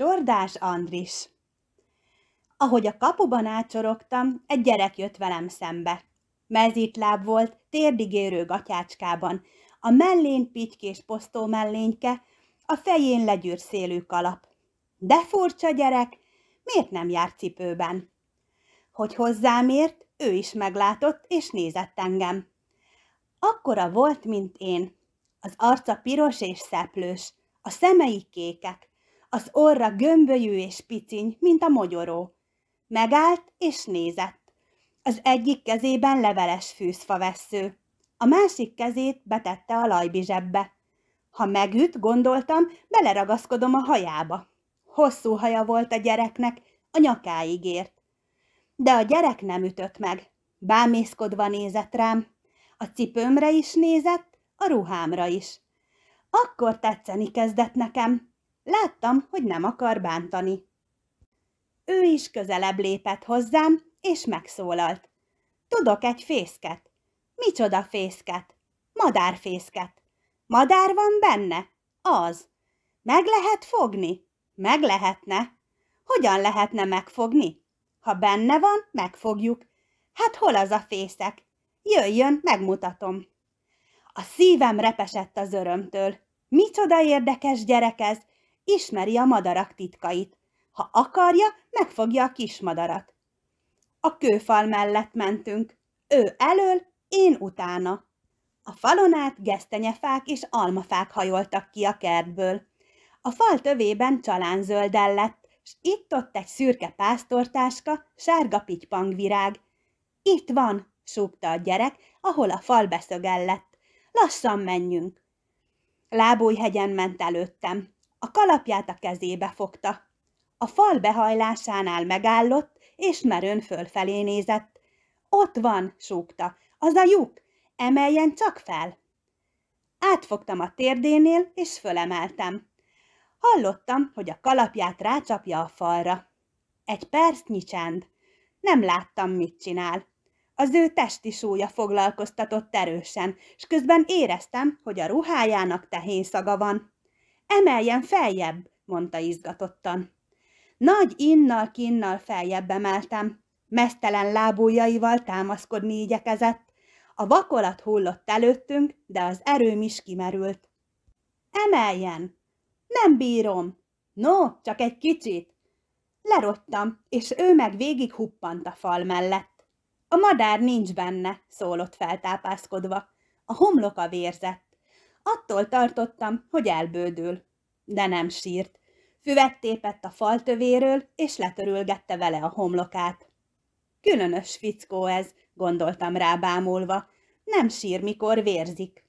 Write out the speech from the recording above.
Csordás Andris. Ahogy a kapuban ácsorogtam, egy gyerek jött velem szembe. Mezítláb volt, térdigérő gatyácskában, a mellén pitykés posztó mellényke, a fején legyűr szélű kalap. De furcsa gyerek, miért nem jár cipőben? Hogy hozzám ért, ő is meglátott és nézett engem. Akkora volt, mint én. Az arca piros és szeplős, a szemei kékek, az orra gömbölyű és piciny, mint a mogyoró. Megállt és nézett. Az egyik kezében leveles vesző. a másik kezét betette a lajbizsebbe. Ha megüt, gondoltam, beleragaszkodom a hajába. Hosszú haja volt a gyereknek, a nyakáig ért. De a gyerek nem ütött meg. Bámészkodva nézett rám. A cipőmre is nézett, a ruhámra is. Akkor tetszeni kezdett nekem, Láttam, hogy nem akar bántani. Ő is közelebb lépett hozzám, és megszólalt. Tudok egy fészket. Micsoda fészket? Madárfészket. Madár van benne? Az. Meg lehet fogni? Meg lehetne. Hogyan lehetne megfogni? Ha benne van, megfogjuk. Hát hol az a fészek? Jöjjön, megmutatom. A szívem repesett az örömtől. Micsoda érdekes gyerek ez, Ismeri a madarak titkait. Ha akarja, megfogja a kis madarat. A kőfal mellett mentünk. Ő elől, én utána. A falon át gesztenyefák és almafák hajoltak ki a kertből. A fal tövében csalán zölden lett, s itt-ott egy szürke pásztortáska, sárga pitypangvirág. Itt van, súgta a gyerek, ahol a fal beszögellett. Lassan menjünk. Lábújhegyen ment előttem. A kalapját a kezébe fogta. A fal behajlásánál megállott, és merőn fölfelé nézett. Ott van, súgta, az a lyuk, emeljen csak fel. Átfogtam a térdénél, és fölemeltem. Hallottam, hogy a kalapját rácsapja a falra. Egy percnyi csend. Nem láttam, mit csinál. Az ő testi súlya foglalkoztatott erősen, és közben éreztem, hogy a ruhájának tehén szaga van. Emeljen feljebb, mondta izgatottan. Nagy innal-kinnal feljebb emeltem. Mesztelen lábújaival támaszkodni igyekezett. A vakolat hullott előttünk, de az erőm is kimerült. Emeljen! Nem bírom! No, csak egy kicsit! Lerottam, és ő meg végig huppant a fal mellett. A madár nincs benne, szólott feltápászkodva. A homloka vérzett. Attól tartottam, hogy elbődül. De nem sírt. Füvet tépett a fal tövéről és letörülgette vele a homlokát. Különös fickó ez, gondoltam rá bámulva. Nem sír, mikor vérzik.